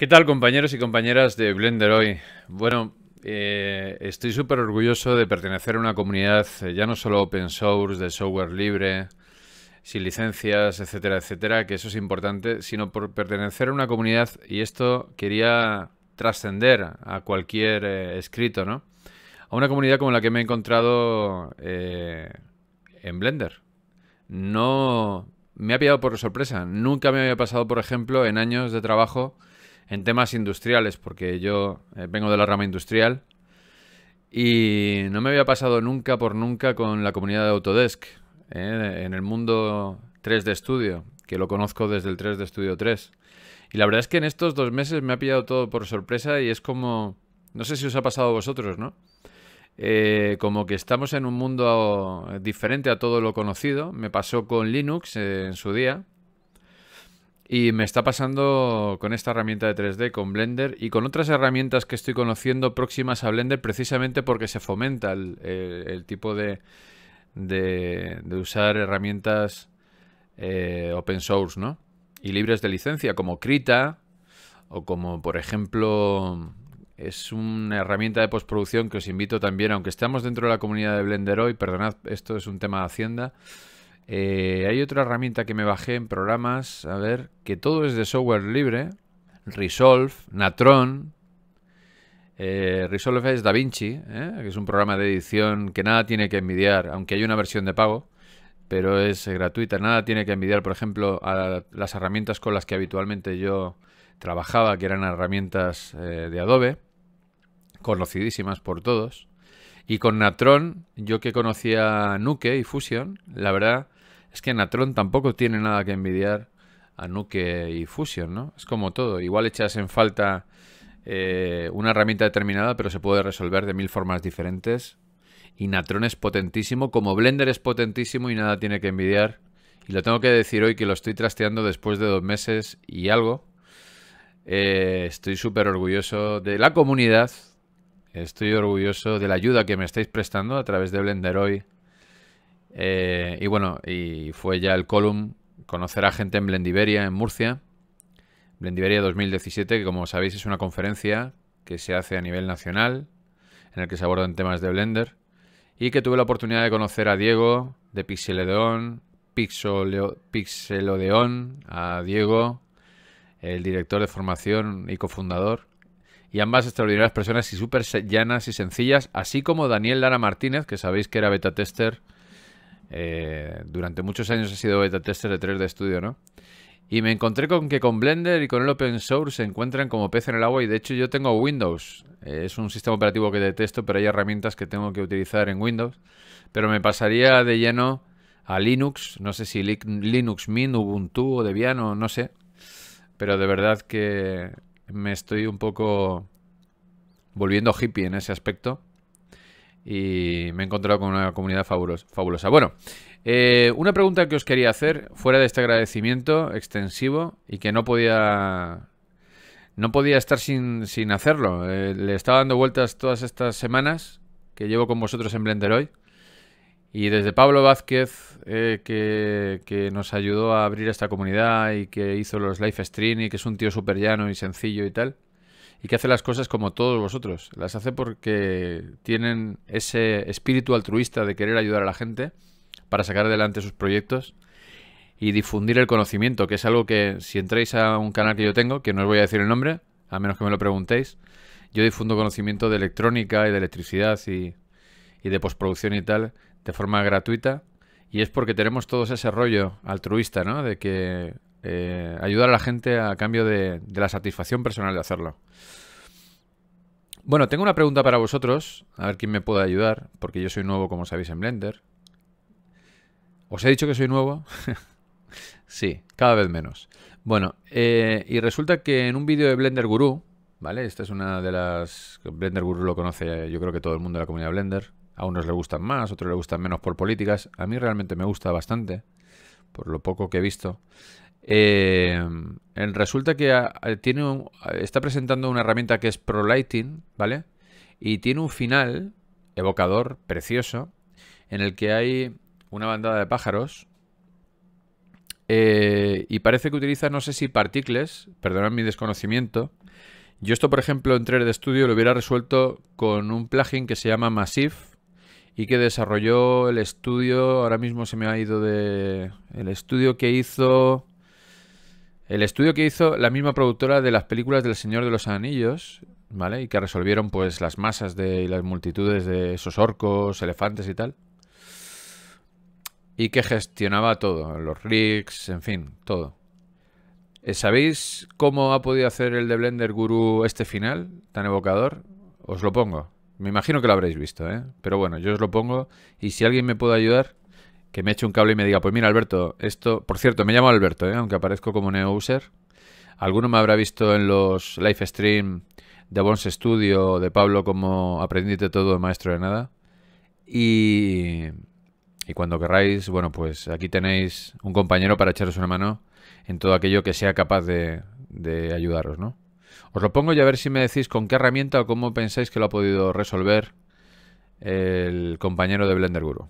¿Qué tal compañeros y compañeras de Blender hoy? Bueno, eh, estoy súper orgulloso de pertenecer a una comunidad eh, ya no solo open source, de software libre, sin licencias, etcétera, etcétera, que eso es importante, sino por pertenecer a una comunidad y esto quería trascender a cualquier eh, escrito, ¿no? A una comunidad como la que me he encontrado en Blender. No me ha pillado por sorpresa. Nunca me había pasado, por ejemplo, en años de trabajo en temas industriales, porque yo eh, vengo de la rama industrial y no me había pasado nunca por nunca con la comunidad de Autodesk eh, en el mundo 3D Studio, que lo conozco desde el 3D Studio 3. Y la verdad es que en estos dos meses me ha pillado todo por sorpresa y es como, no sé si os ha pasado a vosotros, ¿no? Eh, como que estamos en un mundo diferente a todo lo conocido. Me pasó con Linux en su día y me está pasando con esta herramienta de 3D, con Blender y con otras herramientas que estoy conociendo próximas a Blender precisamente porque se fomenta el, tipo de, de, usar herramientas eh, open source, ¿no? Y libres de licencia, como Krita o como, por ejemplo, es una herramienta de postproducción que os invito también, aunque estamos dentro de la comunidad de Blender hoy, perdonad, esto es un tema de Hacienda. Eh, hay otra herramienta que me bajé en programas, a ver, que todo es de software libre. Resolve, Natron. Eh, Resolve es DaVinci, ¿eh? que es un programa de edición que nada tiene que envidiar, aunque hay una versión de pago, pero es gratuita. Nada tiene que envidiar, por ejemplo, a las herramientas con las que habitualmente yo trabajaba, que eran herramientas de Adobe, conocidísimas por todos. Y con Natron, yo que conocía Nuke y Fusion, la verdad es que Natron tampoco tiene nada que envidiar a Nuke y Fusion, ¿no? Es como todo. Igual echas en falta eh, una herramienta determinada, pero se puede resolver de mil formas diferentes. Y Natron es potentísimo, como Blender es potentísimo y nada tiene que envidiar. Y lo tengo que decir hoy que lo estoy trasteando después de dos meses y algo. Eh, estoy súper orgulloso de la comunidad. Estoy orgulloso de la ayuda que me estáis prestando a través de Blender hoy eh, y bueno, y fue ya el Column conocer a gente en Blendiveria, en Murcia. Blendiveria 2017, que como sabéis es una conferencia que se hace a nivel nacional, en el que se abordan temas de Blender. Y que tuve la oportunidad de conocer a Diego de Pixeledeón, a Diego, el director de formación y cofundador. Y ambas extraordinarias personas y súper llanas y sencillas, así como Daniel Lara Martínez, que sabéis que era beta tester eh, durante muchos años he sido beta tester de 3D Studio, ¿no? Y me encontré con que con Blender y con el open source se encuentran como pez en el agua y de hecho yo tengo Windows. Eh, es un sistema operativo que detesto, pero hay herramientas que tengo que utilizar en Windows. Pero me pasaría de lleno a Linux, no sé si Linux Mint, Ubuntu o Debian o no sé. Pero de verdad que me estoy un poco volviendo hippie en ese aspecto y me he encontrado con una comunidad fabulosa. Bueno, eh, una pregunta que os quería hacer, fuera de este agradecimiento extensivo y que no podía... No podía estar sin, hacerlo. Eh, le estaba dando vueltas todas estas semanas que llevo con vosotros en Blender hoy. Y desde Pablo Vázquez, eh, que, nos ayudó a abrir esta comunidad y que hizo los live stream y que es un tío súper llano y sencillo y tal y que hace las cosas como todos vosotros. Las hace porque tienen ese espíritu altruista de querer ayudar a la gente para sacar adelante sus proyectos y difundir el conocimiento, que es algo que si entráis a un canal que yo tengo, que no os voy a decir el nombre, a menos que me lo preguntéis, yo difundo conocimiento de electrónica y de electricidad y, y de postproducción y tal de forma gratuita. Y es porque tenemos todos ese rollo altruista, ¿no? De que eh, ayudar a la gente a cambio de, la satisfacción personal de hacerlo. Bueno, tengo una pregunta para vosotros, a ver quién me puede ayudar, porque yo soy nuevo, como sabéis, en Blender. ¿Os he dicho que soy nuevo? sí, cada vez menos. Bueno, eh, y resulta que en un vídeo de Blender Guru, ¿vale? Esta es una de las... Blender Guru lo conoce, yo creo que todo el mundo de la comunidad Blender. A unos le gustan más, a otros le gustan menos por políticas. A mí realmente me gusta bastante, por lo poco que he visto. Em, resulta que ah, ah, tiene ah, está presentando una herramienta que es ProLighting, ¿vale? Y tiene un final evocador, precioso, en el que hay una bandada de pájaros. Eh, y parece que utiliza, no sé si particles, perdonad mi desconocimiento. Yo esto, por ejemplo, en 3 de Studio lo hubiera resuelto con un plugin que se llama Massive y que desarrolló el estudio, ahora mismo se me ha ido de... El estudio que hizo... El estudio que hizo la misma productora de las películas del Señor de los Anillos, ¿vale? Y que resolvieron pues las masas de, y las multitudes de esos orcos, elefantes y tal. Y que gestionaba todo, los rigs, en fin, todo. Eh, ¿Sabéis cómo ha podido hacer el de Blender Guru este final tan evocador? Os lo pongo. Me imagino que lo habréis visto, ¿eh? Pero bueno, yo os lo pongo y si alguien me puede ayudar, que me eche un cable y me diga, pues mira Alberto, esto, por cierto, me llamo Alberto, ¿eh? aunque aparezco como neo user. Alguno me habrá visto en los live stream de Bons Studio de Pablo como de todo, maestro de nada. Y, cuando queráis, bueno, pues aquí tenéis un compañero para echaros una mano en todo aquello que sea capaz de, de ayudaros, ¿no? Os lo pongo y a ver si me decís con qué herramienta o cómo pensáis que lo ha podido resolver el compañero de Blender Guru.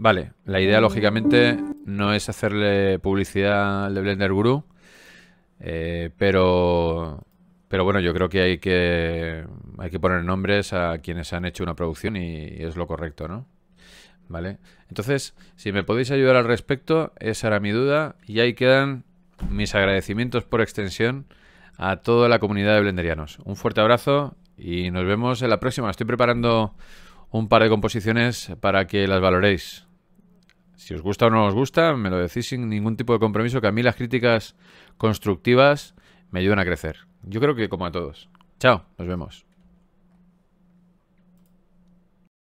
Vale, la idea lógicamente no es hacerle publicidad al de Blender Guru, eh, pero, pero bueno, yo creo que hay, que poner nombres a quienes han hecho una producción y, y es lo correcto, ¿no? Vale, entonces, si me podéis ayudar al respecto, esa era mi duda y ahí quedan mis agradecimientos por extensión a toda la comunidad de blenderianos. Un fuerte abrazo y nos vemos en la próxima. Estoy preparando un par de composiciones para que las valoréis. Si os gusta o no os gusta, me lo decís sin ningún tipo de compromiso, que a mí las críticas constructivas me ayudan a crecer. Yo creo que como a todos. Chao, nos vemos.